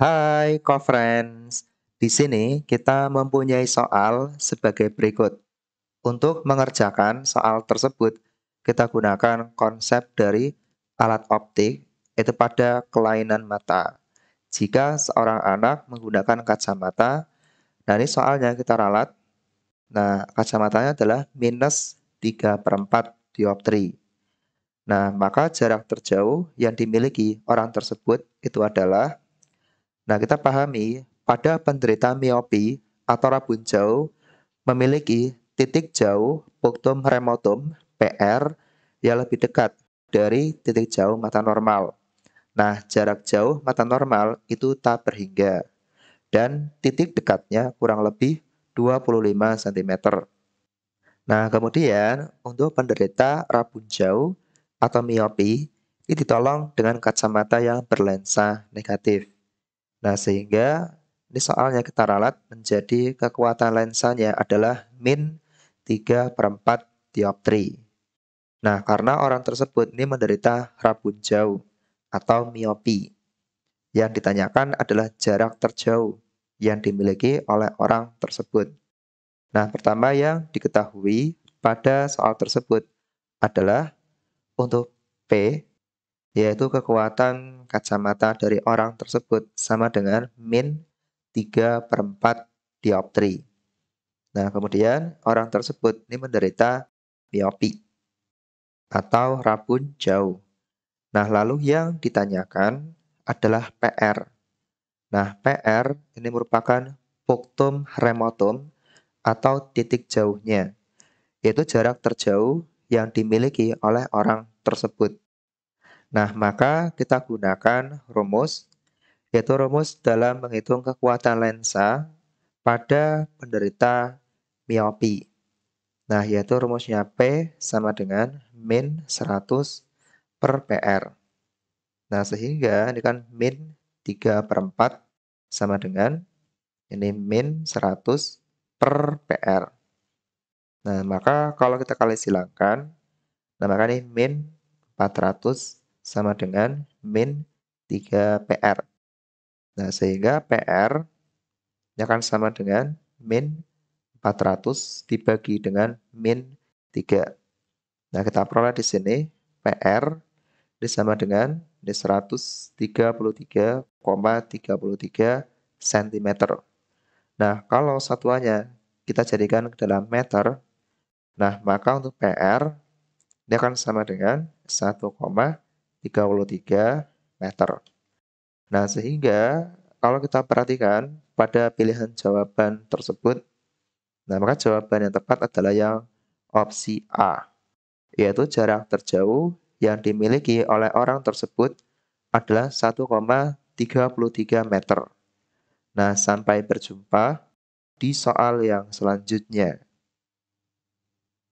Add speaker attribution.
Speaker 1: Hai co-friends, di sini kita mempunyai soal sebagai berikut. Untuk mengerjakan soal tersebut, kita gunakan konsep dari alat optik, yaitu pada kelainan mata. Jika seorang anak menggunakan kacamata, nah ini soalnya kita ralat. Nah, kacamatanya adalah minus 3 per 4 dioptri. Nah, maka jarak terjauh yang dimiliki orang tersebut itu adalah Nah, kita pahami pada penderita miopi atau rabun jauh memiliki titik jauh punctum remotum PR yang lebih dekat dari titik jauh mata normal. Nah, jarak jauh mata normal itu tak berhingga dan titik dekatnya kurang lebih 25 cm. Nah, kemudian untuk penderita rabun jauh atau miopi, ini ditolong dengan kacamata yang berlensa negatif. Nah, sehingga ini soalnya kita ralat menjadi kekuatan lensanya adalah min 3 per 4 dioptri. Nah, karena orang tersebut ini menderita rabun jauh atau miopi. Yang ditanyakan adalah jarak terjauh yang dimiliki oleh orang tersebut. Nah, pertama yang diketahui pada soal tersebut adalah untuk P yaitu kekuatan kacamata dari orang tersebut sama dengan min 3 per 4 dioptri. Nah, kemudian orang tersebut ini menderita miopi atau rabun jauh. Nah, lalu yang ditanyakan adalah PR. Nah, PR ini merupakan punctum remotum atau titik jauhnya, yaitu jarak terjauh yang dimiliki oleh orang tersebut. Nah, maka kita gunakan rumus, yaitu rumus dalam menghitung kekuatan lensa pada penderita miopi. Nah, yaitu rumusnya P sama dengan min 100 per PR. Nah, sehingga ini kan min 3 per 4 sama dengan ini min 100 per PR. Nah, maka kalau kita kali silangkan, nah maka ini min 400 sama dengan min 3PR. Nah, sehingga PR akan sama dengan min 400 dibagi dengan min 3. Nah, kita peroleh di sini PR sama dengan 133,33 cm. Nah, kalau satuannya kita jadikan ke dalam meter, nah maka untuk PR dia akan sama dengan 1,33 33 meter. Nah, sehingga kalau kita perhatikan pada pilihan jawaban tersebut, nah maka jawaban yang tepat adalah yang opsi A, yaitu jarak terjauh yang dimiliki oleh orang tersebut adalah 1,33 meter. Nah, sampai berjumpa di soal yang selanjutnya.